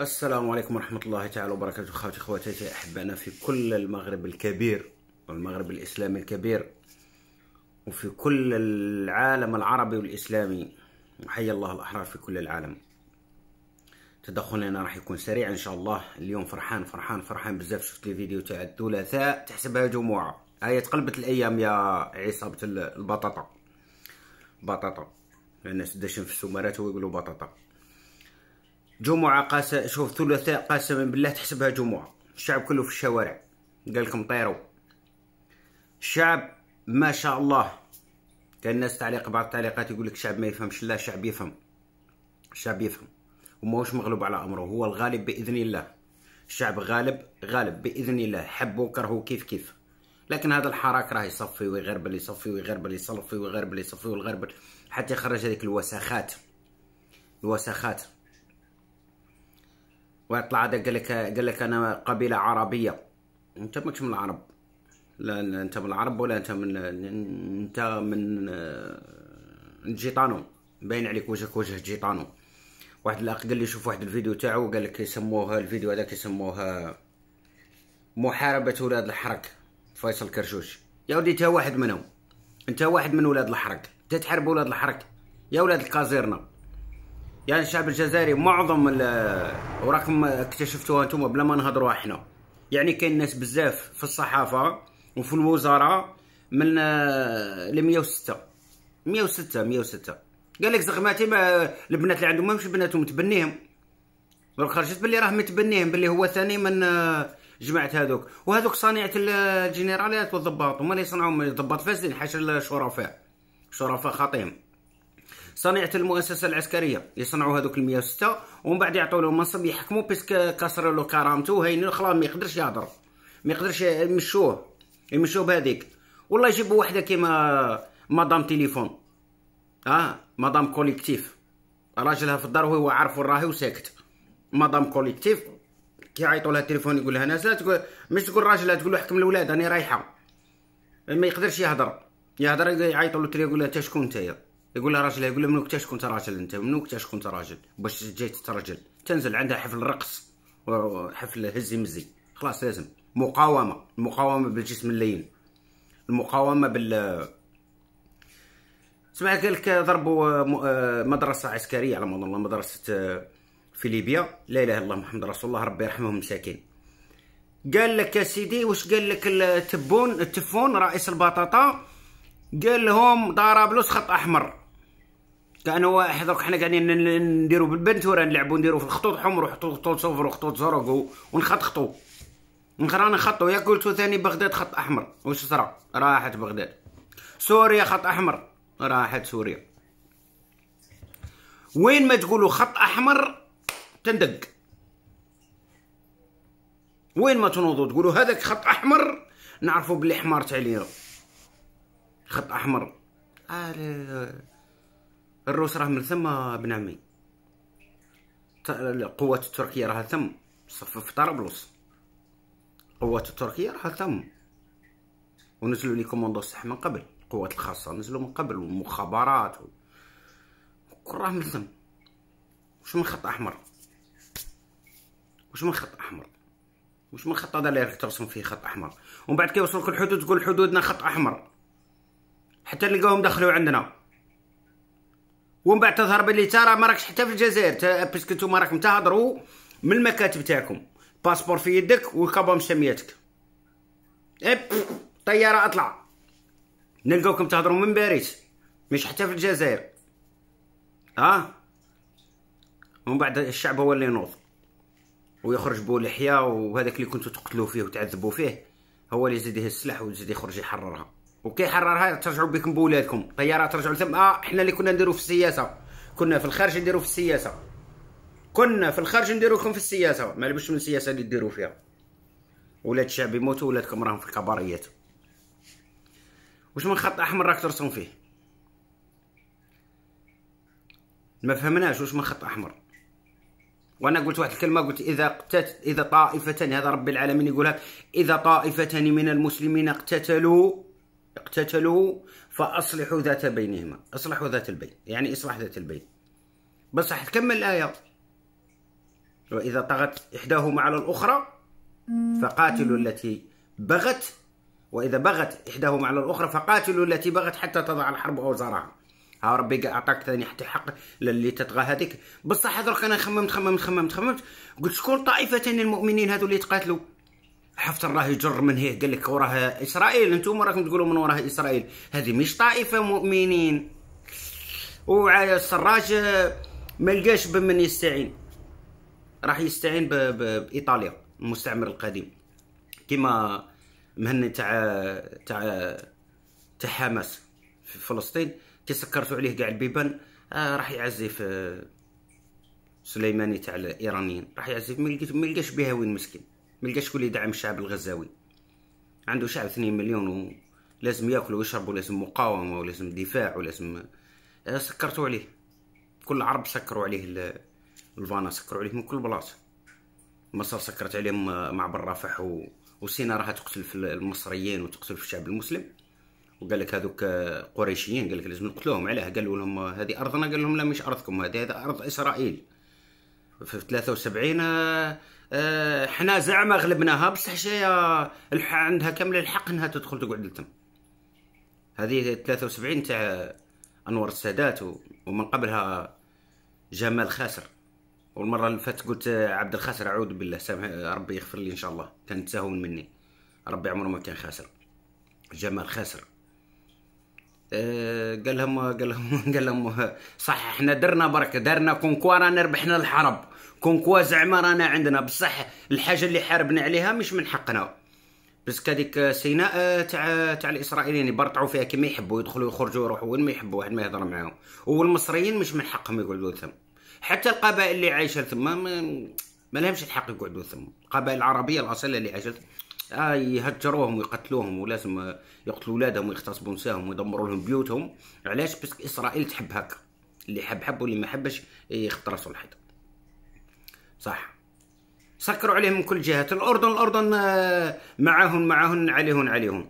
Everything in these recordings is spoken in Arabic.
السلام عليكم ورحمة الله تعالى وبركاته خواتي خواتاتي احبانا في كل المغرب الكبير والمغرب الإسلامي الكبير وفي كل العالم العربي والإسلامي وحي الله الأحرار في كل العالم تدخلنا راح يكون سريع إن شاء الله اليوم فرحان فرحان فرحان بزاف شفت لي فيديو تاع الثلاثاء تحسبها جمعة هاي تقلبت الأيام يا عصابة البطاطا بطاطا الناس داشين في السمارات ويقولوا بطاطا جمعة قاس شوف ثلاثاء قسما بالله تحسبها جمعة الشعب كله في الشوارع قال لكم طيروا الشعب ما شاء الله كان الناس تعليق بعض التعليقات يقول لك الشعب ما يفهمش لا الشعب يفهم الشعب يفهم وماهوش مغلوب على امره هو الغالب باذن الله الشعب غالب غالب باذن الله حب وكرهه كيف كيف لكن هذا الحراك راه يصفي ويغربل يصفي ويغربل يصفي ويغربل يصفي ويغربل حتى يخرج هذيك الوساخات الوساخات ويطلع هذا قال لك قال لك انا قبيله عربيه انت ماكش من العرب لا, انت من العرب ولا انت من انت من آه، جيطانو باين عليك وجهك وجه جيطانو واحد الاخ قال لي شوف واحد الفيديو تاعو قال لك يسموه الفيديو هذاك يسموها آه، محاربه ولاد الحرق فيصل كرشوش يا ودي انت واحد منهم انت واحد من ولاد الحرق انت تحارب ولاد الحرق يا ولاد الكازيرنا يعني الشعب الجزائري معظم وراكم اكتشفتوها انتم بلا ما نهضروا حنا يعني كاين ناس بزاف في الصحافه وفي الوزاره من ل 106 106 106 قال لك زغماتي ما البنات اللي عندهم ماهمش بناتهم تبنيهم دروك خرجت باللي راه متبنيهم باللي هو ثاني من آه، جماعه هذوك وهذوك صنيعه الجنرالات والضباط هما اللي صنعوا الضباط فاسدين حاشا الشرفاء شرفاء خاطئين صنيعه المؤسسه العسكريه يصنعوا هذوك ال 106 ومن بعد يعطوا له منصب يحكموا باسكو كسر له كرامته هين خلاص ما يقدرش يهضر ما يقدرش يمشوه يمشوه بهذيك والله يجيبوا وحده كيما مدام تليفون اه مدام كوليكتيف راجلها في الدار وهو عارف وين راهي وساكت مدام كوليكتيف كيعيطوا لها التليفون يقول لها نازله تقول مش تقول راجلها تقول له حكم الاولاد راني رايحه ما يقدرش يهضر يهضر يعيطوا له التليفون يقول لها انت شكون نتايا يقول لها راجل يقول لها من وقتاش كنت راجل انت من وقتاش كنت راجل باش جاي تترجل تنزل عندها حفل رقص وحفل هزي مزي خلاص لازم مقاومه المقاومه بالجسم اللين المقاومه بال سمع قال لك ضربوا آه، مدرسه عسكريه على ما اظن مدرسه آه، في ليبيا لا اله الا الله محمد رسول الله ربي يرحمهم مساكين قال لك يا سيدي واش قال لك التبون التفون رئيس البطاطا قال لهم طرابلس خط احمر كانوا واحد حنا قاعدين نديرو بالبنتوره نلعبو نديرو في الخطوط حمر وخطوط خطوط صفر وخطوط زرق ونخطخطو نقرانا خطو يا قلتو ثاني بغداد خط احمر واش صرا راحت بغداد سوريا خط احمر راحت سوريا وين ما تقولوا خط احمر تندق وين ما تنوضوا تقولوا هذاك خط احمر نعرفوا بلي حمار تاع خط احمر آه الروس راهم ثم بن عمي القوات التركية راها ثم في طرابلس القوات التركية راها ثم ونزلوا لي كوموندو صح من قبل القوات الخاصة نزلوا من قبل والمخابرات و... كل راه من ثم واش من خط احمر واش من خط احمر واش من خط هذا اللي راك ترسم فيه خط احمر ومن بعد كيوصلوك الحدود تقول حدودنا خط احمر حتى نلقاهم دخلوا عندنا ومن بعد تظهر بلي تا راه ما راكش حتى في الجزائر باسكو نتوما راكم تهضروا من المكاتب تاعكم باسبور في يدك والكابا مشمياتك اب طياره اطلع نلقاوكم تهضروا من باريس مش حتى في الجزائر ها ومن بعد الشعب هو اللي ينوض ويخرج بو لحيا وهذاك اللي كنتو تقتلوه فيه وتعذبوا فيه هو اللي يزيد يهز السلاح ويزيد يخرج يحررها وكيحررها ترجعوا بكم بولادكم طياره ترجعوا لثم اه حنا اللي كنا نديرو في السياسه كنا في الخارج نديرو في السياسه كنا في الخارج نديرو لكم في السياسه ما لبش من السياسه اللي ديروا فيها ولاد الشعب يموتوا ولادكم راهم في الكباريات واش من خط احمر راك ترسم فيه ما فهمناش واش من خط احمر وانا قلت واحد الكلمه قلت اذا قتت اذا طائفتان هذا رب العالمين يقولها اذا طائفتان من المسلمين اقتتلوا اقتتلوا فأصلحوا ذات بينهما أصلحوا ذات البين يعني إصلاح ذات البين بس راح تكمل الآية وإذا طغت إحداهما على الأخرى فقاتلوا التي بغت وإذا بغت إحداهما على الأخرى فقاتلوا التي بغت حتى تضع الحرب أوزارها ها ربي أعطاك ثاني حتى حق للي تطغى هذيك بصح هذا أنا خممت خممت خممت خممت قلت شكون طائفتين المؤمنين هذو اللي تقاتلوا حفتر راه يجر من هيه قال لك وراه اسرائيل انتم راكم تقولوا من وراه اسرائيل هذه مش طائفه مؤمنين السراج ما لقاش بمن يستعين راح يستعين بايطاليا المستعمر القديم كما مهني تاع تاع تاع حماس في فلسطين كي سكرتوا عليه كاع البيبان آه راح يعزف آه، سليماني تاع الايرانيين راح يعزف ما لقاش بها وين مسكين ملقاش شكون يدعم الشعب الغزاوي عنده شعب 2 مليون ولازم ياكل ويشرب ولازم مقاومه ولازم دفاع ولازم آه، سكرتوا عليه كل عرب سكروا عليه الفانا سكروا عليه من كل بلاصه مصر سكرت عليهم معبر رفح و... وسينا راها تقتل في المصريين وتقتل في الشعب المسلم وقال لك هذوك آه، قريشيين قال لك لازم نقتلوهم علاه قالوا لهم آه، هذه ارضنا قال لهم لا مش ارضكم هذه هذا ارض اسرائيل في 73 آه، آه، حنا زعما غلبناها بصح شي آه، عندها كامل الحق انها تدخل تقعد لتم هذه 73 تاع انور السادات ومن قبلها جمال خاسر والمره اللي فاتت قلت عبد الخاسر اعوذ بالله سامح ربي يغفر لي ان شاء الله كان تساهل مني ربي عمره ما كان خاسر جمال خاسر آه، قال لهم قال لهم قال لهم صح احنا درنا برك درنا كونكوا رانا ربحنا الحرب كونكوا زعما رانا عندنا بصح الحاجه اللي حاربنا عليها مش من حقنا بس هذيك سيناء آه، تاع تاع الاسرائيليين يبرطعوا فيها كيما يحبوا يدخلوا يخرجوا يروحوا وين ما يحبوا واحد ما يهضر معاهم والمصريين مش من حقهم يقعدوا تم حتى القبائل اللي عايشه تما ما, لهمش الحق يقعدوا تم القبائل العربيه الاصيله اللي عاشت آه يهجروهم ويقتلوهم ولازم يقتلوا ولادهم ويغتصبوا نساهم ويدمروا لهم بيوتهم علاش باسكو اسرائيل تحب هكا اللي حب حب واللي ما حبش إيه، يخط راسو الحيط صح سكروا عليهم من كل جهه الاردن الاردن معاهم معاهم عليهن عليهن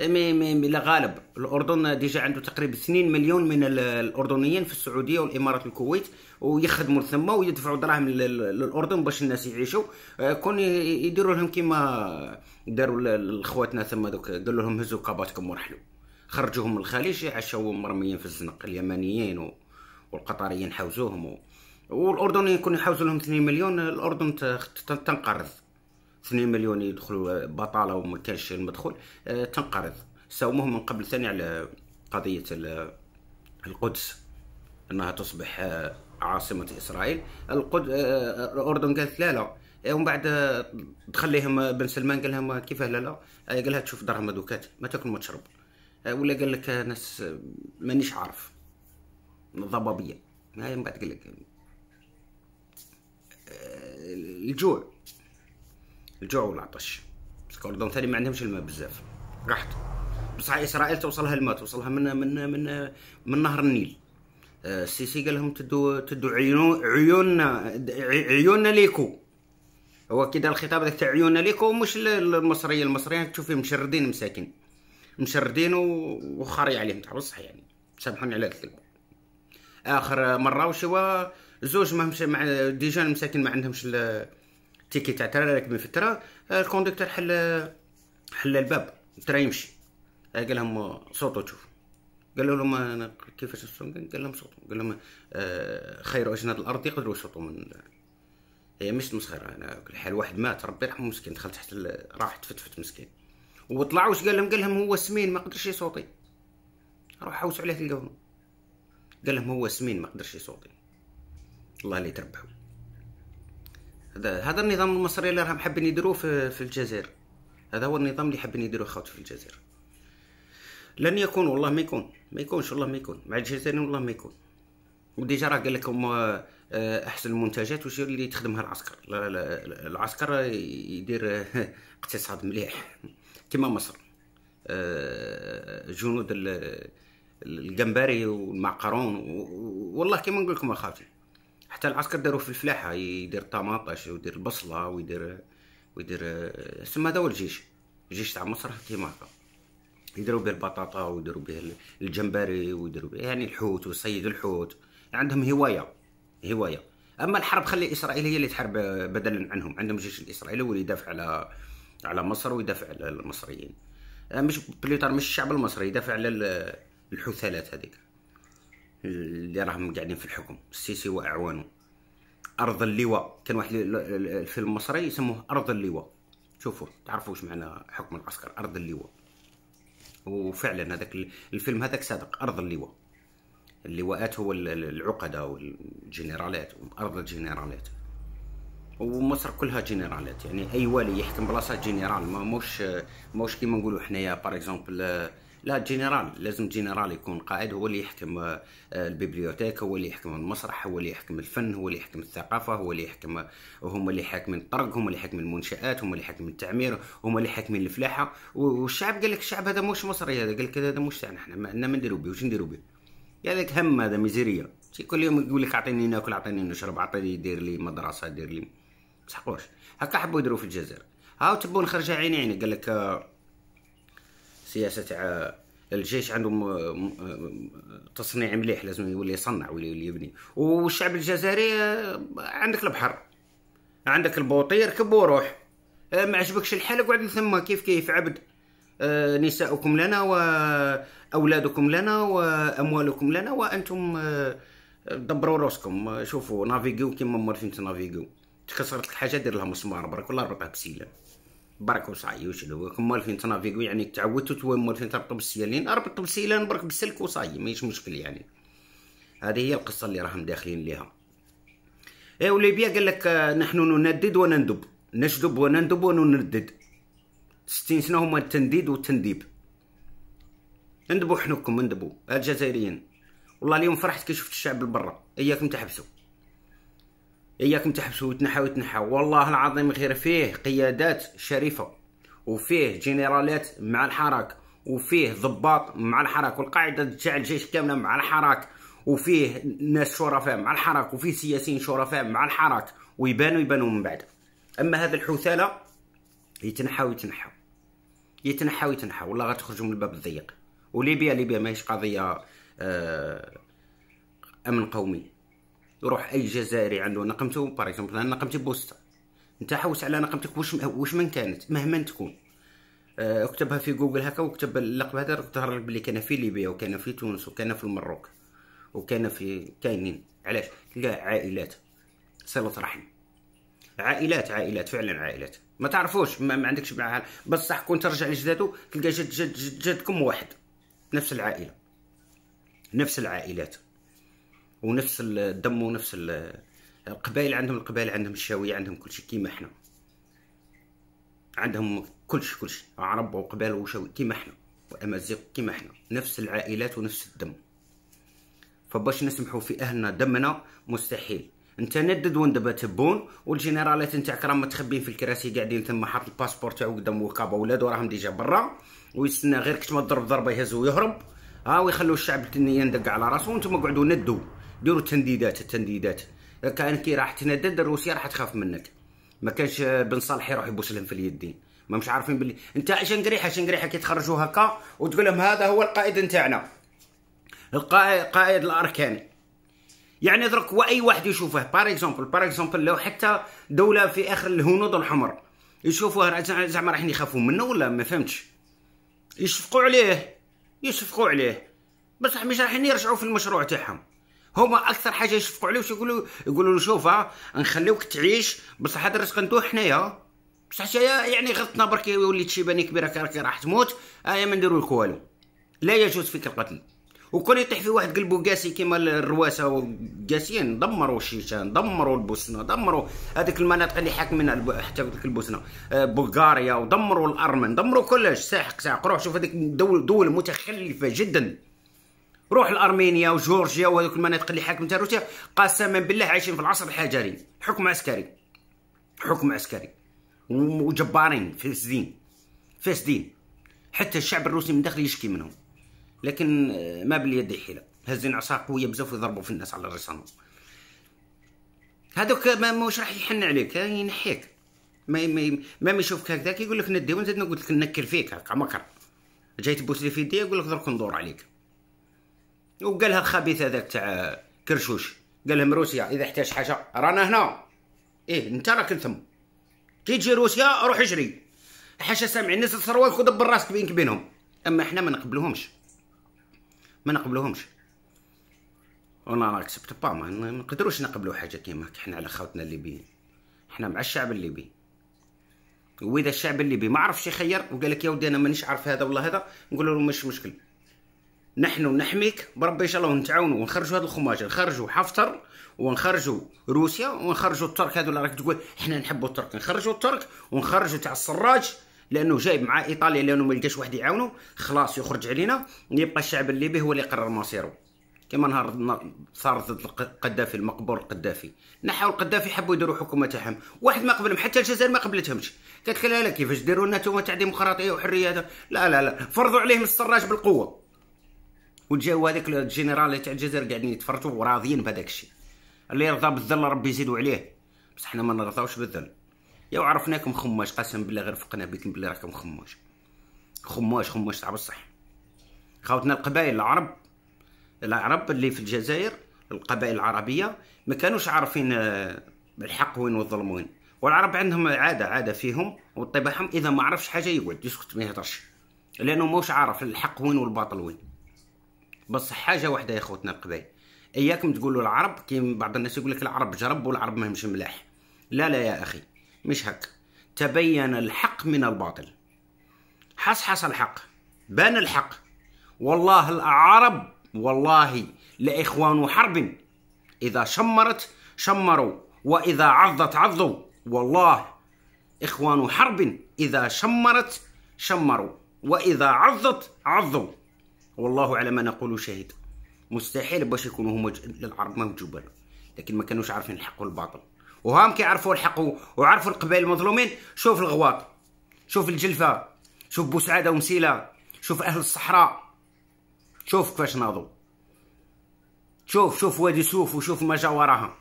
إيه، مي مي لا غالب الاردن ديجا عنده تقريبا 2 مليون من الاردنيين في السعوديه والامارات والكويت ويخدموا ثم ويدفعوا دراهم للاردن باش الناس يعيشوا إيه، كون يديروا لهم كيما داروا لخواتنا ثم دوك قالوا لهم هزوا كاباتكم ورحلوا خرجوهم من الخليج عاشوا مرميين في الزنق اليمنيين والقطريين حوزوهم والاردنيين كون يحوزوا لهم 2 مليون الاردن تنقرض 2 مليون يدخلوا آه، بطاله وما كانش المدخول آه، تنقرض ساوموهم من قبل ثاني على قضيه القدس انها تصبح آه، عاصمه اسرائيل القدس الاردن قالت لا لا ومن بعد دخل بن سلمان قال لهم كيفاه لا لا قال لها تشوف درهم دوكات ما تاكل ما تشرب ولا قال لك ناس مانيش عارف ضبابيه هاي من بعد قال لك الجوع الجوع والعطش بس الاردن ثاني ما عندهمش الماء بزاف قحط بصح اسرائيل توصلها الماء توصلها من من من من نهر النيل آه، السيسي قال لهم تدو تدو عيون عيوننا عيوننا ليكو هو كده الخطاب ذاك تاع عيوننا ليكو مش المصريين المصريين تشوف فيهم مشردين مساكين مشردين وخاري عليهم تاع بصح يعني سامحوني على الكلمه اخر مره وشوا زوج ما مش مع ديجان مساكن ما عندهمش التيكي تاع ترى راكبين في الترا الكوندكتور حل حل الباب الترا يمشي قال لهم صوتوا شوف قالوا لهم كيفاش الصوت قال لهم صوتوا قال لهم آه، خير اجناد الارض يقدروا يصوتوا من هي مش مسخره انا كل حال واحد مات ربي يرحمه مسكين دخل تحت راح تفتفت مسكين وطلع واش قال لهم قال لهم هو سمين ما قدرش يصوتي روح حوس عليه تلقاهم قال لهم هو سمين ما قدرش يصوتي الله اللي تربحوا هذا هذا النظام المصري اللي راهم حابين يديروه في, في الجزائر هذا هو النظام اللي حابين يديروه خوت في الجزائر لن يكون والله ما يكون ما يكونش والله ما يكون مع الجزائريين والله ما يكون وديجا راه قال لكم آه، احسن المنتجات واش اللي تخدمها العسكر لا لا العسكر يدير آه، اقتصاد مليح كما مصر آه، جنود الجمبري والمعقرون والله كما نقول لكم اخواتي حتى العسكر داروا في الفلاحه يدير طماطش ويدير البصله ويدير ويدير اسم هذا هو الجيش الجيش تاع مصر كيما هكا يديروا به البطاطا ويديروا به الجمبري ويديروا به يعني الحوت وصيد الحوت عندهم هوايه هوايه اما الحرب خلي اسرائيل هي اللي تحارب بدلا عنهم عندهم الجيش الاسرائيلي هو يدافع على على مصر ويدافع على المصريين مش بليتر مش الشعب المصري يدافع على الحثالات هذيك اللي راهم قاعدين في الحكم السيسي واعوانه ارض اللواء كان واحد الفيلم مصري يسموه ارض اللواء شوفوا تعرفوا واش معنى حكم العسكر ارض اللواء وفعلا هذاك الفيلم هذاك صادق ارض اللواء اللواءات هو العقدة والجنرالات ارض الجنرالات ومصر كلها جنرالات يعني اي والي يحكم بلاصه جنرال ما موش موش كيما نقولوا حنايا باغ اكزومبل لا جنرال لازم جنرال يكون قائد هو اللي يحكم آه، البيبليوتيك هو اللي يحكم المسرح هو اللي يحكم الفن هو اللي يحكم الثقافة هو اللي يحكم هم اللي حاكمين الطرق هم اللي حاكمين المنشآت هم اللي حاكمين التعمير هم اللي حاكمين الفلاحة والشعب قال لك الشعب هذا مش مصري هذا قال لك هذا مش تاعنا احنا ما عندنا ما نديرو به واش نديرو به قال لك هم هذا ميزيريا كل يوم يقول لك اعطيني ناكل اعطيني نشرب اعطيني دير لي مدرسة دير لي مسحقوش هكا حبوا يديروا في الجزائر هاو تبون خرج عيني عيني قال لك آه، سياسه تاع الجيش عندهم تصنيع مليح لازم يولي يصنع ويولي يبني والشعب الجزائري آه، عندك البحر عندك البوطي ركب وروح آه، ما عجبكش الحال اقعد ثم كيف كيف عبد آه، نساؤكم لنا واولادكم لنا واموالكم لنا وانتم دبروا راسكم شوفوا نافيغيو كيما مرتين تنافيغيو تكسرت الحاجه دير لها مسمار برك ولا ربطها بسيله برك وصاي واش اللي هو كما تنافيكو يعني تعودتو تو فين تربطو بالسيالين اربطو بالسيلان برك بالسلك وصاي ماهيش مشكل يعني هذه هي القصه اللي راهم داخلين ليها اي وليبيا قال لك آه، نحن نندد ونندب نشدب ونندب ونندد ستين سنه هما التنديد والتنديب اندبوا حنوكم ندبو الجزائريين والله اليوم فرحت كي شفت الشعب البرا اياكم تحبسوا اياكم تحبسوا وتنحى وتنحى والله العظيم غير فيه قيادات شريفه وفيه جنرالات مع الحراك وفيه ضباط مع الحراك والقاعده تاع الجيش كامله مع الحراك وفيه ناس شرفاء مع الحراك وفيه سياسيين شرفاء مع الحراك ويبانوا يبانوا من بعد اما هذا الحثاله يتنحى ويتنحى يتنحى ويتنحى والله غتخرجوا من الباب الضيق وليبيا ليبيا ماهيش قضيه آه، امن قومي يروح اي جزائري عنده نقمته باغ اكزومبل انا نقمتي بوستا انت حوس على نقمتك واش واش من كانت مهما تكون آه، اكتبها في جوجل هكا واكتب اللقب هذا تظهر لك بلي كان في ليبيا وكان في تونس وكان في المروك وكان في كاينين علاش تلقى عائلات صله رحم عائلات عائلات فعلا عائلات ما تعرفوش ما, ما عندكش معها بصح كون ترجع لجداتو تلقى جد جد جدكم واحد نفس العائله نفس العائلات ونفس الدم ونفس القبائل عندهم القبائل عندهم الشاوية عندهم كل شيء كيما احنا عندهم كل شيء كل شيء عرب وقبائل وشاوي كيما احنا وامازيغ كيما احنا نفس العائلات ونفس الدم فباش نسمحوا في اهلنا دمنا مستحيل انت ندد وندب تبون والجنرالات نتاعك راهم متخبين في الكراسي قاعدين ثم حاط الباسبور تاعو قدام وقابه ولادو راهم ديجا برا ويستنى غير كتما تضرب ضربه يهز ويهرب ها ويخلوا الشعب يندق على راسو وانتم قعدوا ندوا ديروا التنديدات التنديدات كان كي راح تندد روسيا راح تخاف منك ما كانش بن صالح يروح يبوس لهم في اليدين ما مش عارفين باللي انت عشان قريحه كي تخرجوا هكا وتقول لهم هذا هو القائد نتاعنا القائد قائد الاركان يعني درك واي واحد يشوفه بار اكزومبل بار اكزومبل لو حتى دوله في اخر الهنود الحمر يشوفوه زعما رايحين يخافوا منه ولا ما فهمتش يشفقوا عليه يشفقوا عليه بصح مش رايحين يرجعوا في المشروع تاعهم هما اكثر حاجه يشفقوا عليه واش يقولوا يقولوا له شوف نخليوك تعيش بصح هذا الرزق ندوه حنايا بصح حتى يعني غلطنا برك وليت شي بني كبيره راك راح تموت ايا آه، ما نديروا لك والو لا يجوز فيك القتل وكون يطيح في واحد قلبه قاسي كيما الرواسه قاسيين دمروا الشيشان دمروا البوسنه دمروا هذيك المناطق اللي حاكمين حتى ديك البوسنه آه، بلغاريا ودمروا الارمن دمروا كلش ساحق ساحق روح شوف هذيك دول, دول متخلفه جدا روح لارمينيا وجورجيا وهذوك المناطق اللي حكمتها روسيا قسما بالله عايشين في العصر الحجري حكم عسكري حكم عسكري وجبارين فاسدين فاسدين حتى الشعب الروسي من داخل يشكي منهم لكن آه، ما باليد حيله هازين عصا قويه بزاف ويضربوا في الناس على الرسام هذوك ما مش راح يحن عليك ينحيك ما ما ما يشوفك هكذاك يقول لك ندي ونزيد نقول لك نكر فيك هكا مكر جاي تبوس لي في يدي يقول لك درك ندور عليك وقالها الخبيث هذاك تاع كرشوش قال لهم روسيا اذا احتاج حاجه رانا هنا ايه انت راك ثم كي تجي روسيا روح اجري حاشا سامع الناس الثروه ودبر راسك بينك بينهم اما احنا ما نقبلوهمش ما نقبلوهمش انا سبت با ما نقدروش نقبلو حاجه كيما حنا على خاوتنا الليبيين حنا مع الشعب الليبي واذا الشعب الليبي ما عرفش يخير وقال لك يا ودي انا مانيش عارف هذا ولا هذا نقول له مش مشكل نحن نحميك بربي ان شاء الله ونتعاونوا ونخرجوا هاد الخماجه نخرجوا حفتر ونخرجوا روسيا ونخرجوا الترك هذو اللي راك تقول حنا نحبوا الترك نخرجوا الترك ونخرجوا تاع السراج لانه جايب مع ايطاليا لانه ما لقاش واحد يعاونه خلاص يخرج علينا يبقى الشعب الليبي هو اللي يقرر مصيره كما نهار صار ضد القذافي المقبور القذافي نحاو القذافي حبوا يديروا حكومه تاعهم واحد ما قبلهم حتى الجزائر ما قبلتهمش قالت لك لا لا كيفاش ديروا لنا انتم تاع ديمقراطيه وحريه لا لا لا فرضوا عليهم السراج بالقوه وجاو هذاك الجنرال تاع الجزائر قاعدين يتفرجوا وراضيين بهذاك الشيء اللي يرضى بالذل ربي يزيدو عليه بصح حنا ما نرضاوش بالذل يا عرفناكم خماش قسم بالله غير فقنا بكم بالله راكم خماش خماش خماش تاع بصح خاوتنا القبائل العرب العرب اللي في الجزائر القبائل العربيه ما كانوش عارفين آه، الحق وين والظلم وين والعرب عندهم عاده عاده فيهم وطباعهم اذا ما عرفش حاجه يقعد يسكت ما يهضرش لانه ماهوش عارف الحق وين والباطل وين بس حاجه واحده يا خوتنا القبايل اياكم تقولوا العرب كي بعض الناس يقول لك العرب جرب والعرب ماهمش ملاح لا لا يا اخي مش هك تبين الحق من الباطل حصحص الحق بان الحق والله العرب والله لاخوان حرب اذا شمرت شمروا واذا عضت عضوا والله اخوان حرب اذا شمرت شمروا واذا عضت عضوا والله على ما نقول شهيد مستحيل باش يكونوا هما العرب ما جبال لكن ما كانوش عارفين الحق والباطل وهام كيعرفوا الحق وعرفوا القبائل المظلومين شوف الغواط شوف الجلفه شوف بوسعاده ومسيله شوف اهل الصحراء شوف كيفاش ناضوا شوف شوف وادي سوف وشوف ما جا وراها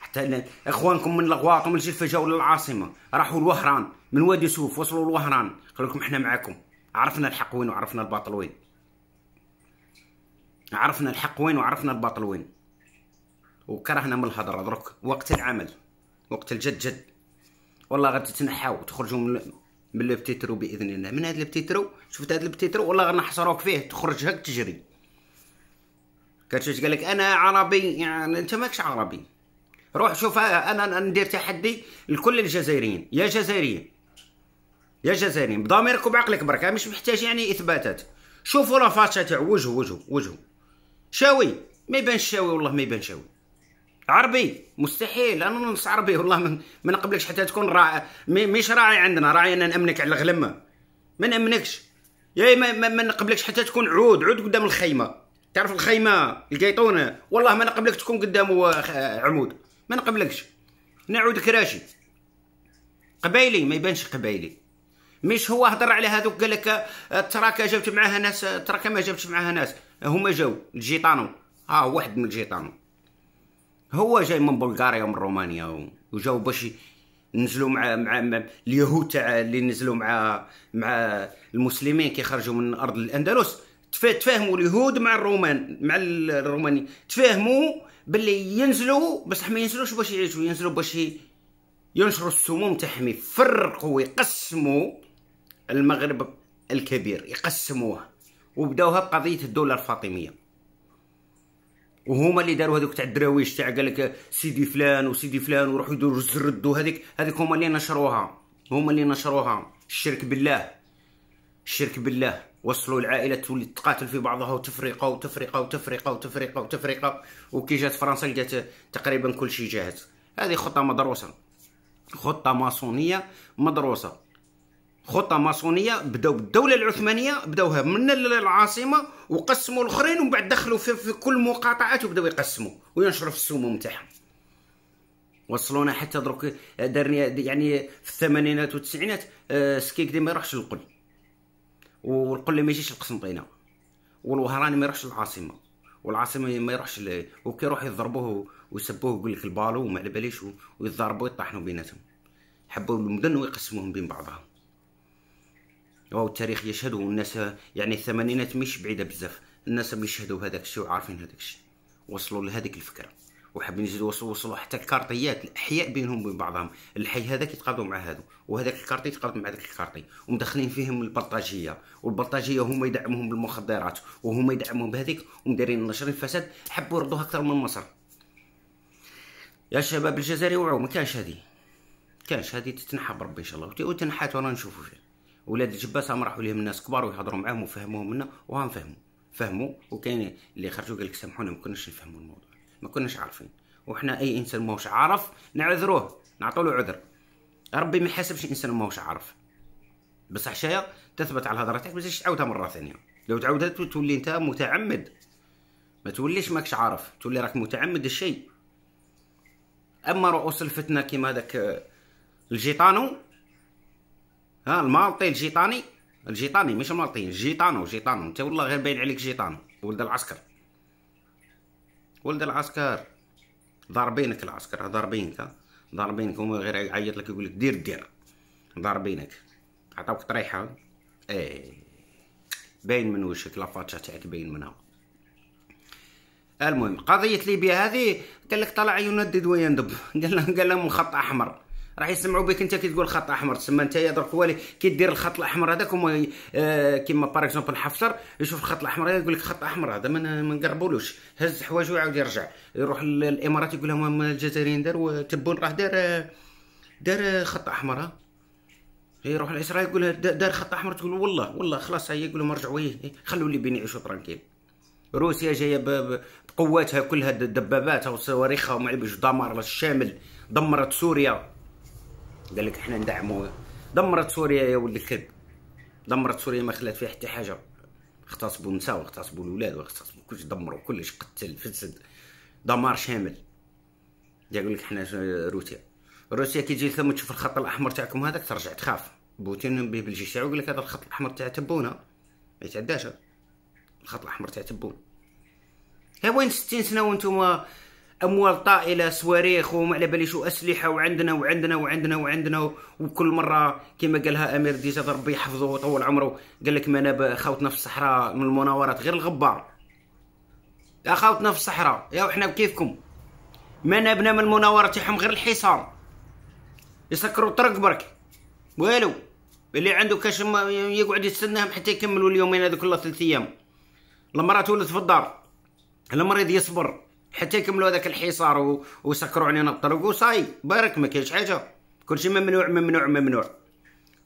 حتى اخوانكم من الغواط ومن الجلفه جاوا للعاصمه راحوا لوهران من وادي سوف وصلوا لوهران قال لكم احنا معاكم عرفنا الحق وين وعرفنا الباطل وين عرفنا الحق وين وعرفنا الباطل وين وكرهنا من الهضره درك وقت العمل وقت الجد جد والله غادي تنحاو تخرجوا من من البتيترو باذن الله من هذا البتيترو شفت هذا البتيترو والله غنحصروك فيه تخرج هك تجري كتشوف قال لك انا عربي يعني انت ماكش عربي روح شوف انا ندير تحدي لكل الجزائريين يا جزائريين يا جزائريين بضميرك وبعقلك برك مش محتاج يعني اثباتات شوفوا لا فاتشه تاع وجهه وجهه وجهه شاوي ما يبانش شاوي والله ما يبان شاوي عربي مستحيل انا نص عربي والله من ما نقبلكش حتى تكون راعي مش راعي عندنا راعي انا نامنك على الغلمه ما نامنكش يا ما, ما, ما نقبلكش حتى تكون عود عود قدام الخيمه تعرف الخيمه القيطونه والله ما نقبلك تكون قدامه آه، عمود ما نقبلكش نعود كراشي قبايلي ما يبانش قبايلي مش هو هضر على هذوك قال لك آه، تراك جابت معاها ناس آه، تراك ما جابتش معاها ناس هما جاو الجيطانو ها آه واحد من الجيطانو هو جاي من بلغاريا ومن رومانيا وجاو باش نزلوا مع مع اليهود تاع اللي نزلوا مع مع المسلمين كي خرجوا من ارض الاندلس تفاهموا اليهود مع الرومان مع الروماني تفاهموا باللي ينزلوا بصح ما ينزلوش باش يعيشوا ينزلوا باش ينشروا السموم تاعهم يفرقوا ويقسموا المغرب الكبير يقسموها وبداوها بقضيه الدولة الفاطميه وهما اللي داروا هذوك تاع الدراويش تاع قال لك سيدي فلان وسيدي فلان وروحوا يديروا الزرد وهذيك هذيك هما اللي نشروها هما اللي نشروها الشرك بالله الشرك بالله وصلوا العائله تولي تقاتل في بعضها وتفرقه وتفرقه وتفرقه وتفرقه وتفرقه وكي جات فرنسا لقات تقريبا كل شيء جاهز هذه خطه مدروسه خطه ماسونيه مدروسه خطه ماسونيه بداو بالدوله العثمانيه بداوها من العاصمه وقسموا الاخرين ومن بعد دخلوا في, في كل مقاطعات وبداو يقسموا وينشروا في السموم تاعهم وصلونا حتى دروك دارني يعني في الثمانينات والتسعينات آه، سكيك دي ما يروحش للقل والقل ما يجيش لقسنطينه والوهراني ما يروحش للعاصمه والعاصمه ما يروحش ل... وكيروح يضربوه ويسبوه يقول لك البالو وما على باليش ويضربوا ويطحنوا بيناتهم حبوا المدن ويقسموهم بين بعضهم او التاريخ يشهد والناس يعني الثمانينات مش بعيده بزاف الناس بيشهدوا هذاك الشيء وعارفين هذاك الشيء وصلوا لهذيك الفكره وحابين يزيدوا وصلوا وصلوا حتى الكارطيات الاحياء بينهم وبين بعضهم الحي هذاك يتقاضوا مع هذا وهذاك الكارطي يتقاضوا مع ذاك الكارطي ومدخلين فيهم البلطاجيه والبلطاجيه هما يدعمهم بالمخدرات وهما يدعمهم بهذيك ومديرين نشر الفساد حبوا يردوها اكثر من مصر يا شباب الجزائري وعو ما كانش هذه كانش هذه تتنحى بربي ان شاء الله وتنحات ورانا نشوفوا فيها ولاد الجباس هم راحوا ليهم الناس كبار ويهضروا معاهم وفهموهم لنا وهم فهموا فهموا وكاين اللي خرجوا قال لك سامحونا ما كناش نفهموا الموضوع ما كناش عارفين وحنا اي انسان ماهوش عارف نعذروه نعطوا له عذر ربي ما يحاسبش انسان ماهوش عارف بصح شايا تثبت على الهضره تاعك ما تعاودها مره ثانيه لو تعاودها تولي انت متعمد ما توليش ماكش عارف تولي راك متعمد الشيء اما رؤوس الفتنه كيما هذاك آه، الجيطانو ها المالطي الجيطاني الجيطاني مش المالطي جيطانو جيطانو انت والله غير باين عليك جيطانو ولد العسكر ولد العسكر ضاربينك العسكر ضاربينك ضاربينك هما غير يعيط لك يقول لك دير دير ضاربينك عطاوك طريحه ايه باين من وشك لافاتشا تاعك باين منها المهم قضيه ليبيا هذه قال لك طلع يندد ويندب قال لهم قال لهم خط احمر راح يسمعوا بك انت كي تقول خط احمر تسمى انت يا درك والي كي دير الخط الاحمر هذاك هما آه، كيما باغ اكزومبل حفصر يشوف الخط الاحمر يقول لك خط احمر هذا ما نقربولوش هز حوايجه ويعاود يرجع يروح للامارات يقول لهم الجزائريين داروا تبون راه دار دار خط احمر يروح لاسرائيل يقول دار خط احمر تقول والله والله خلاص هيا يقول لهم رجعوا خلوا بين يعيشوا ترانكيل روسيا جايه بقواتها كلها دباباتها وصواريخها وما دمار الشامل دمرت سوريا قال لك احنا ندعموا دمرت سوريا يا ولد الكذب دمرت سوريا ما خلات فيها حتى حاجه اغتصبوا النساء واغتصبوا الاولاد واغتصبوا كلش دمروا كلش قتل فسد دمار شامل يقول لك احنا روسيا روسيا كي تجي ثم تشوف الخط الاحمر تاعكم هذاك ترجع تخاف بوتين به بالجيش تاعو يقول لك هذا الخط الاحمر تاع تبونا ما يتعداش الخط الاحمر تاع تبون ها وين 60 سنه وانتم اموال طائله صواريخ وما على بالي شو اسلحه وعندنا وعندنا وعندنا وعندنا وكل مره كما قالها امير ديزاد ربي يحفظه ويطول عمره قال لك مناب خاوتنا في الصحراء من المناورات غير الغبار يا خاوتنا في الصحراء يا وحنا بكيفكم منابنا من المناورات يحم غير الحصار يسكروا الطرق برك والو اللي عنده كاش يقعد يستناهم حتى يكملوا اليومين هذوك ولا ثلاث ايام المراه تولد في الدار المريض يصبر حتى يكملوا هذاك الحصار و... وسكروا علينا الطرق وصاي بارك ما كاينش حاجه كلشي ممنوع ممنوع ممنوع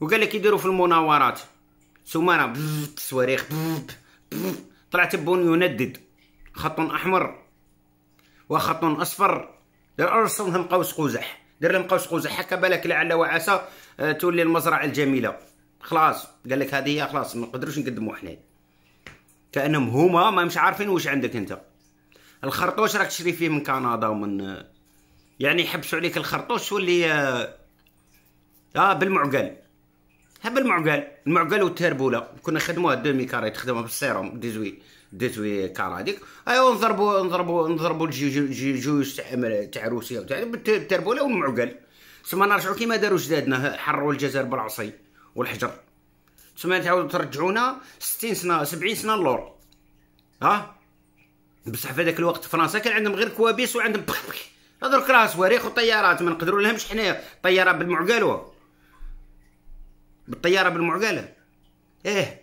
وقال لك يديروا في المناورات سمانه صواريخ طلع تبون يندد خط احمر وخط اصفر دار ارسلهم قوس قزح دار لهم قوس قزح هكا بالك لعل وعسى آه، تولي المزرعه الجميله خلاص قال لك هذه هي خلاص ما نقدروش نقدموا حنا كانهم هما ما مش عارفين واش عندك انت الخرطوش راك تشري فيه من كندا ومن يعني يحبسوا عليك الخرطوش تولي آه،, اه بالمعقل ها بالمعقل المعقل والتربوله كنا نخدموها دومي كاري تخدمها بالسيروم ديزوي ديزوي كاراديك ايوا نضربوا نضربوا نضربوا الجيوش تاع تاع روسيا وتاع بالتربوله والمعقل تسمى نرجعوا كيما داروا جدادنا حروا الجزائر بالعصي والحجر تسمى تعاودوا ترجعونا 60 سنه 70 سنه لور ها بصح في هذاك الوقت فرنسا كان عندهم غير كوابيس وعندهم هذوك راه صواريخ وطيارات ما نقدروا لهمش حنايا طياره بالمعقله بالطياره بالمعقله ايه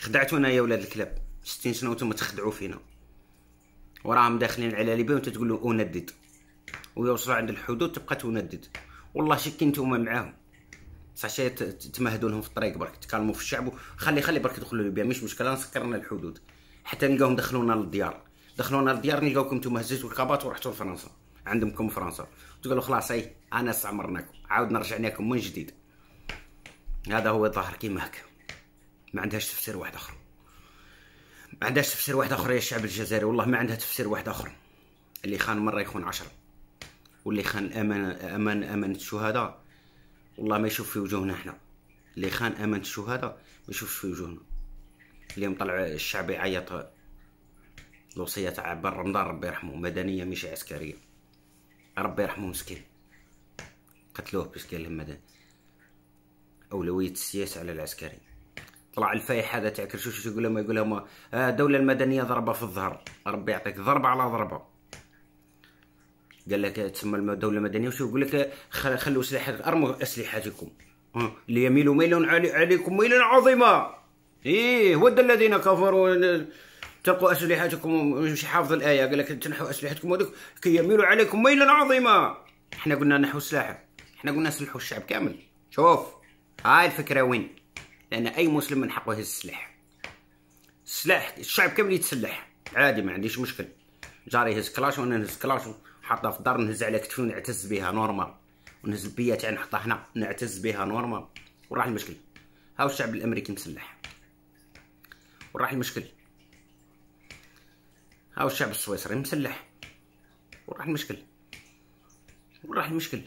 خدعتونا يا ولاد الكلاب 60 سنه وانتم تخدعوا فينا وراهم داخلين على ليبيا وانت تقولوا اندد ويوصلوا عند الحدود تبقى تندد والله شكي نتوما معاهم بصح شاي تمهدوا لهم في الطريق برك تكلموا في الشعب وخلي خلي برك يدخلوا ليبيا مش مشكله نسكرنا الحدود حتى نلقاهم دخلونا للديار دخلونا للديار نلقاوكم نتوما هزيتوا الكابات ورحتوا لفرنسا عندكم فرنسا تقولوا خلاص اي انا استعمرناكم عاودنا رجعناكم من جديد هذا هو الظاهر كيما هكا ما عندهاش تفسير واحد اخر ما عندهاش تفسير واحد اخر يا الشعب الجزائري والله ما عندها تفسير واحد اخر اللي خان مره يخون عشرة واللي خان امان امان امانه الشهداء والله ما يشوف في وجوهنا احنا اللي خان امانه الشهداء ما يشوفش في وجوهنا اليوم طلع الشعب يعيط الوصيه تاع بر رمضان ربي يرحمه مدنيه مش عسكريه ربي يرحمه مسكين قتلوه باش قال لهم مدني اولويه السياسه على العسكري طلع الفايح هذا تاع كرشوش يقول لهم يقول لهم آه، الدوله المدنيه ضربه في الظهر ربي يعطيك ضربه على ضربه قال لك تسمى الدوله المدنيه وشو يقول لك خلوا سلاحك ارموا اسلحتكم اللي ميل ميلا عليكم ميلا عظيما ايه ود الذين كفروا تلقوا اسلحتكم شي حافظ الايه قال لك تنحوا اسلحتكم وذوك كي يميلوا عليكم ميلا عظيما احنا قلنا نحو السلاح احنا قلنا سلحوا الشعب كامل شوف هاي الفكره وين لان اي مسلم من حقه يهز السلاح السلاح الشعب كامل يتسلح عادي ما عنديش مشكل جاري يهز كلاش وانا نهز كلاش حاطها في الدار نهز على كتفي ونعتز بها نورمال ونهز البيات تاعي نحطها هنا نعتز بها نورمال وراح المشكل هاو الشعب الامريكي مسلح وراح المشكل هاو الشعب السويسري مسلح وراح المشكل وراح المشكل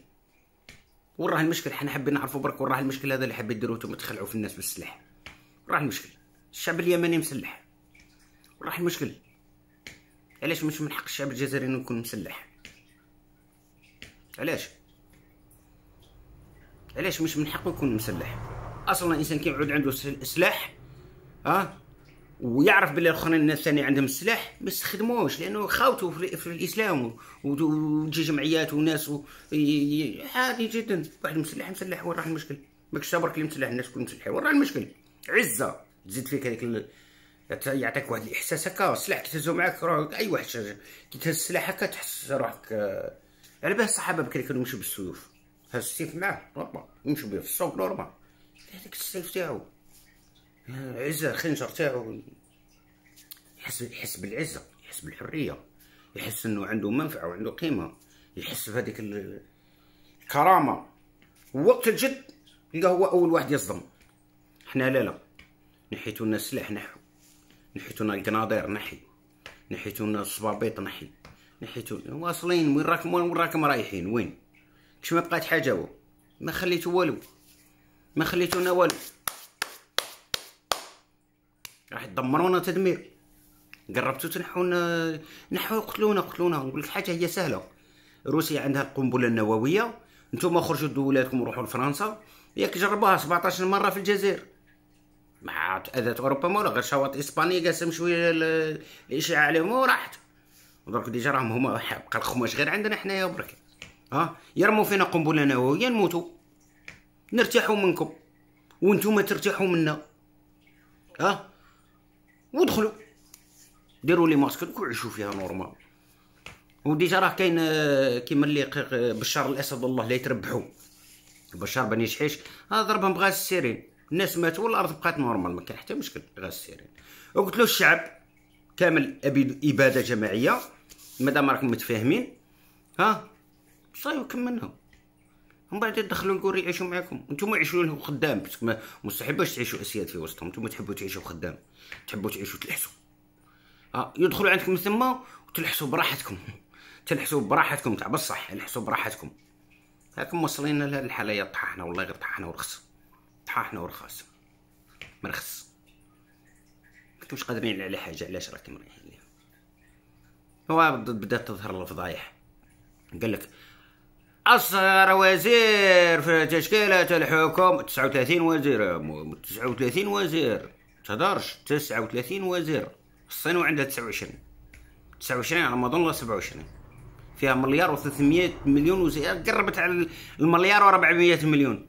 وراح المشكل حنا حابين نعرفوا برك وراح المشكل هذا اللي حابين ديروه انتم تخلعوا في الناس بالسلاح راح المشكل الشعب اليمني مسلح وراح المشكل علاش مش من حق الشعب الجزائري انه يكون مسلح علاش علاش مش من حقه يكون مسلح اصلا الانسان كيعود عنده سلاح ها ويعرف بلي الاخرين الناس ثاني عندهم السلاح ما يستخدموهش لانه خاوتوا في, في الاسلام وتجي جمعيات وناس عادي جدا واحد مسلح مسلح وين راه المشكل ماكش صابرك اللي مسلح الناس كل مسلحين وين راه المشكل عزه تزيد فيك هذيك يعطيك واحد الاحساس هكا السلاح كيتهزو معاك راه اي واحد كي تهز السلاح هكا تحس روحك آه، على بال الصحابه بكري كانوا يمشيو بالسيوف هز السيف معاه نورمال يمشيو به في السوق نورمال هذاك السيف تاعو عزة الخنجر تاعو يحس يحس بالعزة يحس بالحرية يحس انه عنده منفعة وعنده قيمة يحس بهذيك الكرامة وقت الجد تلقاه هو اول واحد يصدم حنا لا لا نحيتو لنا السلاح نحو نحيتو لنا القناضير نحي نحيتو لنا الصبابيط نحي نحيتو واصلين وين راكم وين راكم رايحين وين كش ما بقات حاجه هو ما خليتو والو ما خليتونا والو راح دمرونا تدمير قربتو تنحونا نحو قتلونا قتلونا نقول لك حاجه هي سهله روسيا عندها القنبله النوويه نتوما خرجوا دولاتكم وروحوا لفرنسا ياك جربوها 17 مره في الجزائر مع اذات اوروبا مولا غير شواطئ اسبانيا قاسم شويه الاشعاع عليهم وراحت درك ديجا راهم هما بقى الخماش غير عندنا حنايا برك ها يرموا فينا قنبله نوويه نموتوا نرتاحوا منكم وانتم ترتاحوا منا ها ودخلوا ديروا لي ماسكتكم وعيشوا فيها نورمال وديجا راه كاين آه، كيما اللي آه، بشار الاسد الله لا يتربحوا بشار بني شحيش ها آه، ضربهم بغاز السيرين الناس ماتوا والارض بقات نورمال ما كان حتى مشكل غاز السيرين وقلت له الشعب كامل اباده جماعيه مادام راكم متفاهمين ها صايو كملنا من بعد تدخلوا نقول يعيشوا معاكم نتوما عيشوا لهم خدام باسكو ما مستحيل باش تعيشوا اسياد في وسطهم نتوما تحبوا تعيشوا خدام تحبوا تعيشوا تلحسوا اه يدخلوا عندكم من ثما وتلحسوا براحتكم تلحسوا براحتكم تاع بصح تلحسوا براحتكم هاكم وصلينا لهذه الحاله طححنا والله غير طححنا ورخص طححنا ورخص مرخص ما كنتوش قادرين على حاجه علاش راكم رايحين ليها هو بدات تظهر الفضايح قال لك أصغر وزير في تشكيلة الحكومة 39 وزير 39 وزير تهدرش 39 وزير الصين وعندها 29 29 على ما اظن 27 فيها مليار و300 مليون وزير قربت على المليار و400 مليون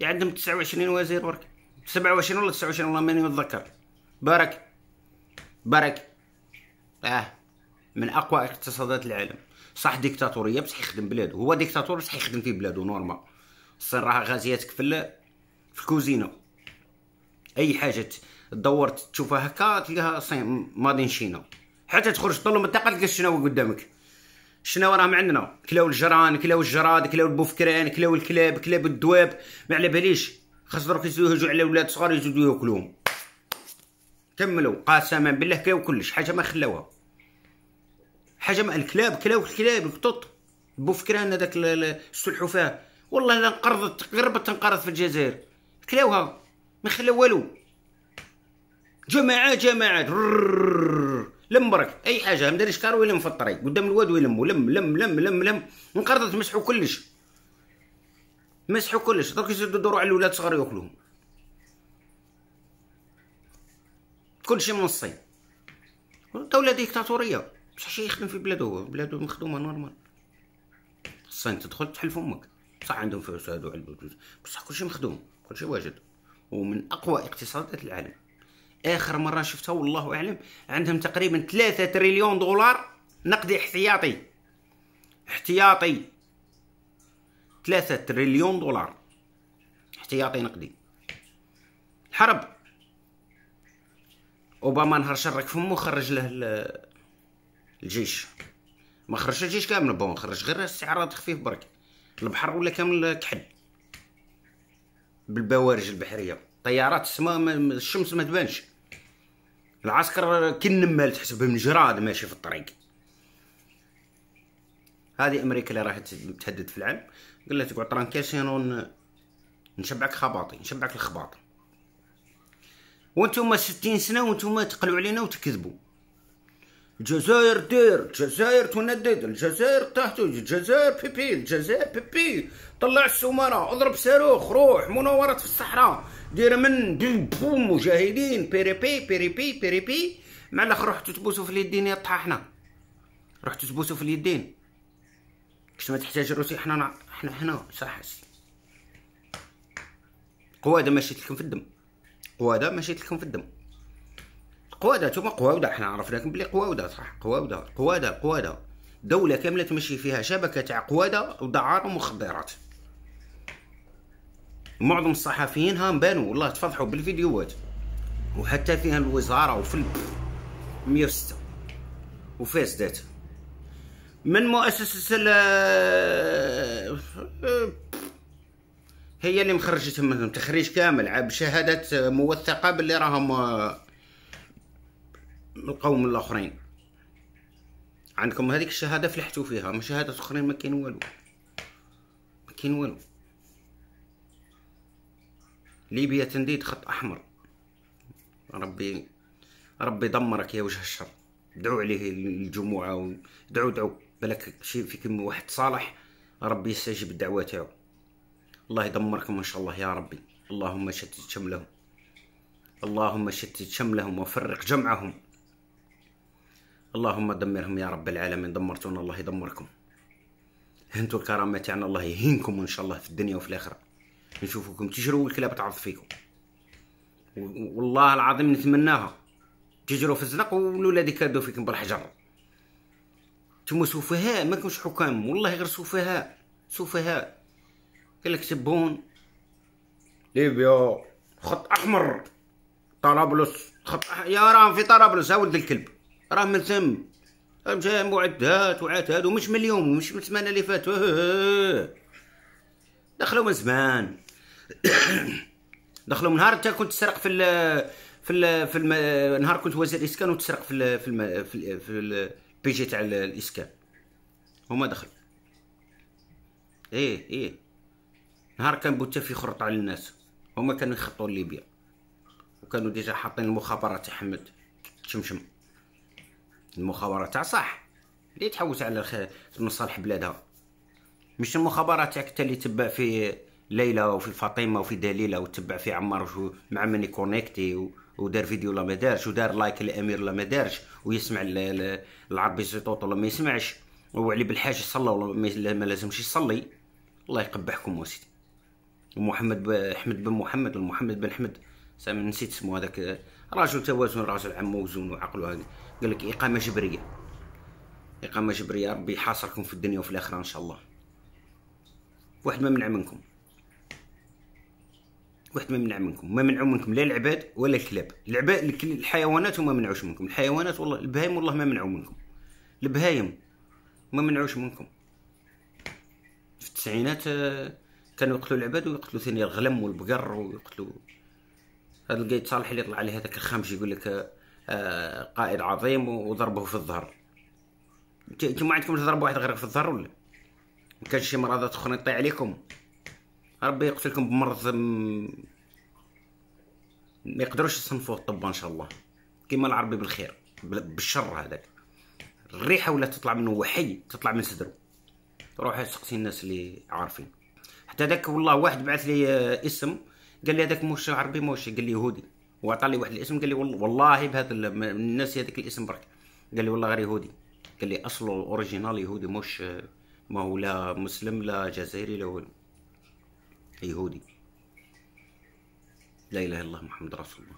يعني عندهم 29 وزير برك 27 ولا 29 والله ماني متذكر بارك بارك اه من اقوى اقتصادات العالم صح ديكتاتوريه بصح يخدم بلادو هو ديكتاتور بصح يخدم في بلادو نورمال الصين راه غازياتك في ال... في الكوزينه اي حاجه تدور تشوفها هكا تلقاها صين مادين شينا حتى تخرج تظلم الطاقه تلقى الشناوي قدامك الشناوي راهم عندنا كلاو الجران كلاو الجراد كلاو البوفكران كلاو الكلاب كلاب الدواب ما على باليش خاص دروك يهجوا على ولاد صغار يزيدوا ياكلوهم كملوا قسما بالله كلاو كلش حاجه ما خلاوها حاجه مع الكلاب كلاو الكلاب القطط بوفكران هذاك السلحوا السلحفاه والله الا انقرضت قربت تنقرض في الجزائر كلاوها ما خلاو والو جماعات جماعات لمبرك اي حاجه ما داريش كار ولا في الطريق قدام الواد ولم لم لم لم لم انقرضت مسحوا كلش مسحوا كلش درك يزيدوا يدوروا على الولاد صغار ياكلوهم كلشي من الصين منصي ولا ديكتاتوريه بصح شي يخدم في بلادو بلادو مخدومه نورمال الصين تدخل تحل فمك بصح عندهم فلوس هادو عندهم فلوس بصح كلشي مخدوم كلشي واجد ومن اقوى اقتصادات العالم اخر مره شفتها والله اعلم عندهم تقريبا 3 تريليون دولار نقدي احتياطي احتياطي 3 تريليون دولار احتياطي نقدي الحرب اوباما نهار شرك فمو خرج له الجيش ما خرجش الجيش كامل بون خرج غير استعراض خفيف برك البحر ولا كامل كحل بالبوارج البحريه طيارات السماء الشمس ما تبانش العسكر كنمال تحسبه من جراد ماشي في الطريق هذه امريكا اللي راح تهدد في العالم قال لها تقعد ترانكيل نشبعك خباطي نشبعك الخباط وانتم 60 سنه وانتم تقلوا علينا وتكذبوا الجزائر دير الجزائر تندد الجزائر تحتج الجزائر بيبي الجزائر بيبي طلع السمارة اضرب صاروخ روح مناورة في الصحراء دير من دي بوم مجاهدين بيريبي بيريبي بيريبي مع الاخر رحتو تبوسو في اليدين يا طحاحنا رحتو تبوسو في اليدين كش ما تحتاج روسي حنا حنا هنا صح قواده مشيت لكم في الدم قواده مشيت لكم في الدم قوادة ثم قوادة حنا عرفناكم بلي قوادة صح قوادة قوادة قوادة دولة كاملة تمشي فيها شبكة تاع قوادة ودعارة ومخدرات معظم الصحفيين هام بانوا والله تفضحوا بالفيديوهات وحتى فيها الوزارة وفي 106 وفاس دات من مؤسسة هي اللي مخرجتهم منهم تخريج كامل بشهادات موثقة باللي راهم من القوم الاخرين عندكم هذيك الشهاده فلحتوا فيها ما شهاده اخرين ما كاين والو ما كاين والو ليبيا تنديد خط احمر ربي ربي دمرك يا وجه الشر دعوا عليه الجمعه ودعوا دعوا بالك شي فيكم واحد صالح ربي يستجيب الدعوه تاعو الله يدمركم ان شاء الله يا ربي اللهم شتت شملهم اللهم شتت شملهم وفرق جمعهم اللهم دمرهم يا رب العالمين دمرتونا الله يدمركم هنتو الكرامه تاعنا الله يهينكم ان شاء الله في الدنيا وفي الاخره نشوفكم تجروا والكلاب تعرض فيكم والله العظيم نتمناها تجروا في الزنق والولاد يكادوا فيكم بالحجر نتوما سفهاء ما كنتش حكام والله غير سفهاء سفهاء قالك سبون ليبيا خط احمر طرابلس خط أح... يا راه في طرابلس يا ولد الكلب راه من ثم مشى معدات وعات هادو مش من اليوم ومش من السمانه اللي فاتوا أه، أه، أه. دخلوا من زمان دخلوا من نهار انت كنت تسرق في ال في ال في الم... نهار كنت وزير الاسكان وتسرق في ال في الم... في, ال... في البيجي تاع الاسكان هما دخل ايه ايه نهار كان بوتفليكس يخرط على الناس هما كانوا يخطوا ليبيا وكانوا ديجا حاطين المخابرات تاع حمد تشمشم المخابره تاع صح اللي تحوس على الخير مصالح بلادها مش المخابره تاعك انت اللي تبع في ليلى وفي فاطمه وفي دليله وتبع في عمار وشو مع من كونيكتي ودار فيديو لا ما دارش ودار لايك لامير لا ما دارش ويسمع العربي سيطوط ولا ما يسمعش وعلي بالحاج صلى ولا ما لازمش يصلي الله يقبحكم وسيدي ومحمد احمد بن محمد ومحمد بن احمد سامي نسيت اسمه هذاك راجل توازن راجل عم موزون وعقله هذا قال لك اقامه جبريه اقامه جبريه ربي يحاصركم في الدنيا وفي الاخره ان شاء الله واحد ما منع منكم واحد ما منع منكم ما منعوا منكم لا العباد ولا الكلاب العباد الحيوانات وما منعوش منكم الحيوانات والله البهايم والله ما منعوا منكم البهايم ما منعوش منكم في التسعينات آه، كانوا يقتلوا العباد ويقتلوا ثاني الغلم والبقر ويقتلوا هذا القايد صالح اللي طلع عليه هذاك الخمش يقول لك آه، قائد عظيم وضربه في الظهر انتم ما عندكم ضرب واحد غير في الظهر ولا ما كانش شي مرضات اخرين يطيح عليكم ربي يقتلكم بمرض ما يقدروش يصنفوه الطب ان شاء الله كيما العربي بالخير بالشر هذاك الريحه ولا تطلع منه وحي تطلع من صدره روح سقسي الناس اللي عارفين حتى ذاك والله واحد بعث لي آه، اسم قال لي هذاك موش عربي موش قال لي يهودي وعطى لي واحد الاسم قال لي والله بهذا الناس هذاك الاسم برك قال لي والله غير يهودي قال لي اصله اوريجينال يهودي موش ما هو لا مسلم لا جزائري لا والو يهودي لا اله الا الله محمد رسول الله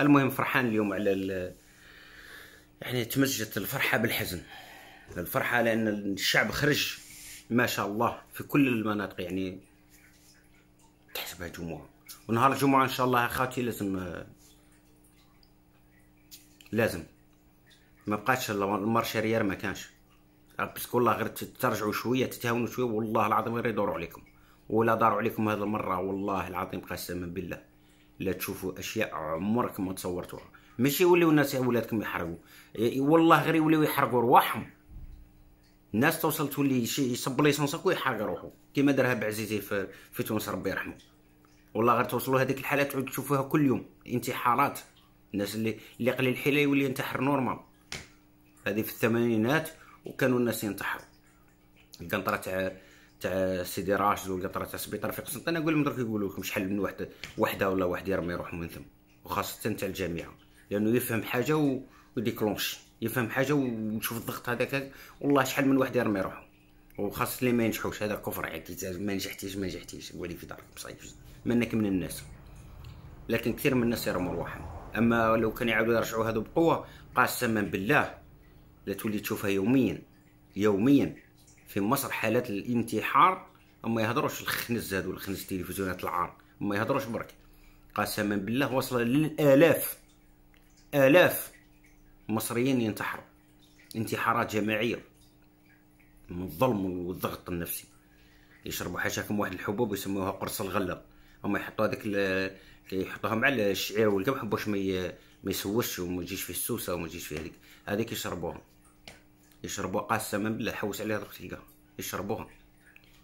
المهم فرحان اليوم على ال... يعني تمزجت الفرحه بالحزن الفرحه لان الشعب خرج ما شاء الله في كل المناطق يعني تحسبها جموع ونهار الجمعة إن شاء الله أخواتي لازم لازم ما بقاش المارشي ريال ما كانش بس والله غير ترجعوا شويه تتهاونوا شويه والله العظيم غير يدوروا عليكم ولا داروا عليكم هذه المره والله العظيم قسما بالله لا تشوفوا اشياء عمركم ما تصورتوها ماشي يوليو الناس اولادكم يحرقوا إيه، إيه، والله غير يوليو يحرقوا رواحهم الناس توصل تولي يصب ليسونسك ويحرق روحه كيما دارها بعزيزي في, في تونس ربي يرحمه والله غير توصلوا هذيك الحاله تعود تشوفوها كل يوم انتحارات الناس اللي اللي قليل الحيله يولي ينتحر نورمال هذه في الثمانينات وكانوا الناس ينتحروا القنطره تاع تاع سيدي راشد والقنطره تاع سبيطار في قسنطينه نقول لهم درك يقولوا لكم شحال من واحد وحده ولا واحد يرمي يروح من ثم وخاصه تاع الجامعه لانه يفهم حاجه و... وديكلونش يفهم حاجه ويشوف الضغط هذاك والله شحال من واحد يرمي يروح وخاص اللي ما ينجحوش هذا كفر عادي ما نجحتيش ما نجحتيش ولي في دارك بصح منك من الناس لكن كثير من الناس يرموا رواحهم اما لو كان يعاودوا يرجعوا هذو بقوه قسما بالله لا تولي تشوفها يوميا يوميا في مصر حالات الانتحار اما يهضروش الخنز هذو الخنز التلفزيونات العار ما يهضروش برك قسما بالله وصل للالاف الاف مصريين ينتحروا انتحارات جماعيه من الظلم والضغط النفسي يشربوا حاشاكم واحد الحبوب يسموها قرص الغله هما يحطوا هذيك يحطوها مع الشعير والقمح باش ما ما يسوسش وما يجيش فيه السوسه وما يجيش فيه هذيك هذيك يشربوها يشربوها قسما بالله حوس عليها دوك تلقاها يشربوها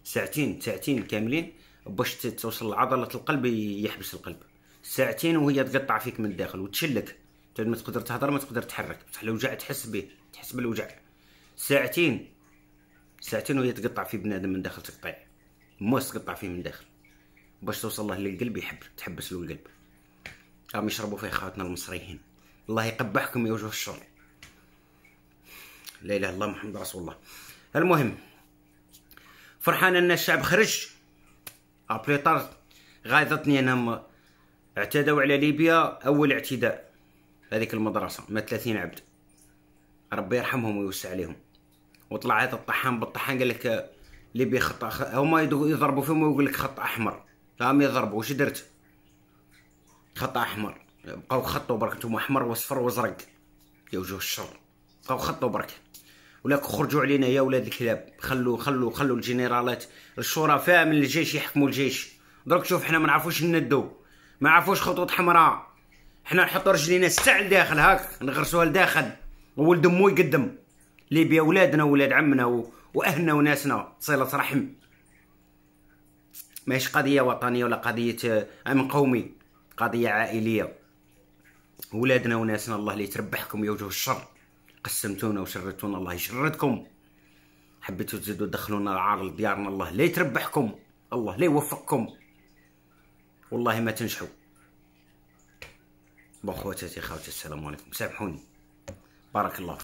ساعتين ساعتين كاملين باش توصل لعضله القلب يحبس القلب ساعتين وهي تقطع فيك من الداخل وتشلك ما تقدر تهضر ما تقدر تحرك الوجع تحس به تحس بالوجع ساعتين ساعتين وهي تقطع في بنادم من داخل تقطيع موس تقطع فيه من داخل باش توصل له للقلب يحب تحبس له القلب راهم يشربوا فيه خواتنا المصريين الله يقبحكم يا وجه الشر لا اله الا الله محمد رسول الله المهم فرحان ان الشعب خرج ابريطار غايضتني انهم اعتدوا على ليبيا اول اعتداء هذيك المدرسه ما 30 عبد ربي يرحمهم ويوسع عليهم وطلع هذا الطحان بالطحان قال لك ليبيا خط هما يضربوا فيهم ويقول لك خط احمر فهم يضربوا واش درت خط احمر بقاو خطوا برك نتوما احمر وصفر وازرق يا وجوه الشر بقاو خطوا برك ولاك خرجوا علينا يا ولاد الكلاب خلوا خلوا خلوا الجنرالات الشرفاء من الجيش يحكموا الجيش درك شوف حنا ما نعرفوش ندو ما عرفوش خطوط حمراء حنا نحطوا رجلينا الساعة لداخل هاك نغرسوها لداخل وولد مو يقدم ليبيا ولادنا ولاد عمنا واهلنا وناسنا صله رحم ماهيش قضيه وطنيه ولا قضيه امن آه، قومي قضيه عائليه ولادنا وناسنا الله اللي تربحكم يا وجه الشر قسمتونا وشردتونا الله يشردكم حبيتو تزيدو تدخلونا العار لديارنا الله لا يتربحكم الله لا يوفقكم والله ما تنجحوا بون خواتاتي خواتاتي السلام عليكم سامحوني بارك الله